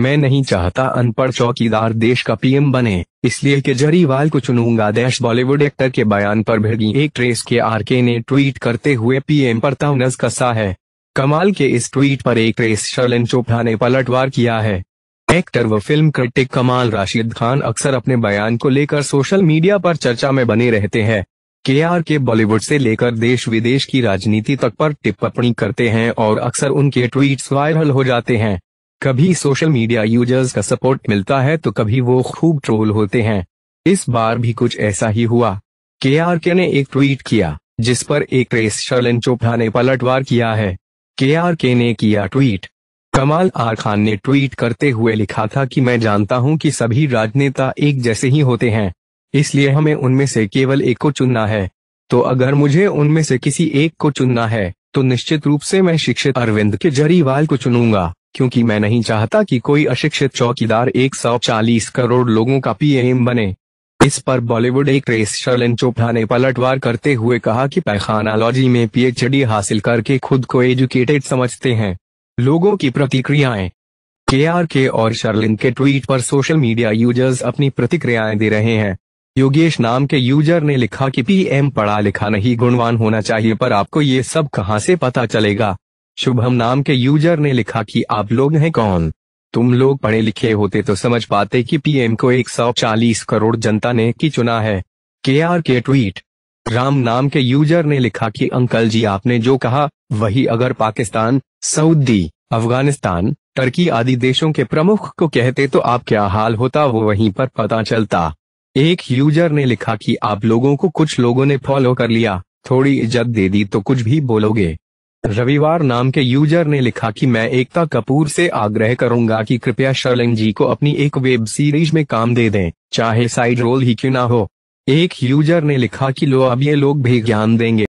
मैं नहीं चाहता अनपढ़ चौकीदार देश का पीएम बने इसलिए केजरीवाल को चुनूंगा देश बॉलीवुड एक्टर के बयान पर भिड़गी एक ट्रेस के आरके ने ट्वीट करते हुए पीएम पर तवनज कसा है कमाल के इस ट्वीट पर एक रेस शर्लिन चोपड़ा ने पलटवार किया है एक्टर व फिल्म क्रिटिक कमाल राशिद खान अक्सर अपने बयान को लेकर सोशल मीडिया पर चर्चा में बने रहते हैं के आर के बॉलीवुड से लेकर देश विदेश की राजनीति तक पर टिप्पणी करते हैं और अक्सर उनके ट्वीट्स वायरल हो जाते हैं कभी सोशल मीडिया यूजर्स का सपोर्ट मिलता है तो कभी वो खूब ट्रोल होते हैं इस बार भी कुछ ऐसा ही हुआ के आर के ने एक ट्वीट किया जिस पर एक रेस शर्लिन चोपड़ा ने पलटवार किया है के आर के ने किया ट्वीट कमाल आर खान ने ट्वीट करते हुए लिखा था कि मैं जानता हूं कि सभी राजनेता एक जैसे ही होते हैं इसलिए हमें उनमें से केवल एक को चुनना है तो अगर मुझे उनमें से किसी एक को चुनना है तो निश्चित रूप से मैं शिक्षित अरविंद केजरीवाल को चुनूंगा क्योंकि मैं नहीं चाहता कि कोई अशिक्षित चौकीदार 140 करोड़ लोगों का पीएम बने इस पर बॉलीवुड एक रेस शर्लिन चोपड़ा ने पलटवार करते हुए कहा कि पैखानालॉजी में पीएचडी हासिल करके खुद को एजुकेटेड समझते हैं लोगों की प्रतिक्रियाएं के और शर्लिन के ट्वीट पर सोशल मीडिया यूजर्स अपनी प्रतिक्रियाएं दे रहे हैं योगेश नाम के यूजर ने लिखा कि पीएम पढ़ा लिखा नहीं गुणवान होना चाहिए पर आपको ये सब कहां से पता चलेगा शुभम नाम के यूजर ने लिखा कि आप लोग हैं कौन तुम लोग पढ़े लिखे होते तो समझ पाते कि पीएम को 140 करोड़ जनता ने की चुना है के आर के ट्वीट राम नाम के यूजर ने लिखा कि अंकल जी आपने जो कहा वही अगर पाकिस्तान सऊदी अफगानिस्तान टर्की आदि देशों के प्रमुख को कहते तो आप क्या हाल होता वो वहीं पर पता चलता एक यूजर ने लिखा कि आप लोगों को कुछ लोगों ने फॉलो कर लिया थोड़ी इज्जत दे दी तो कुछ भी बोलोगे रविवार नाम के यूजर ने लिखा कि मैं एकता कपूर से आग्रह करूंगा कि कृपया शर्लिंग जी को अपनी एक वेब सीरीज में काम दे दें चाहे साइड रोल ही क्यों ना हो एक यूजर ने लिखा कि लो अब ये लोग भी ज्ञान देंगे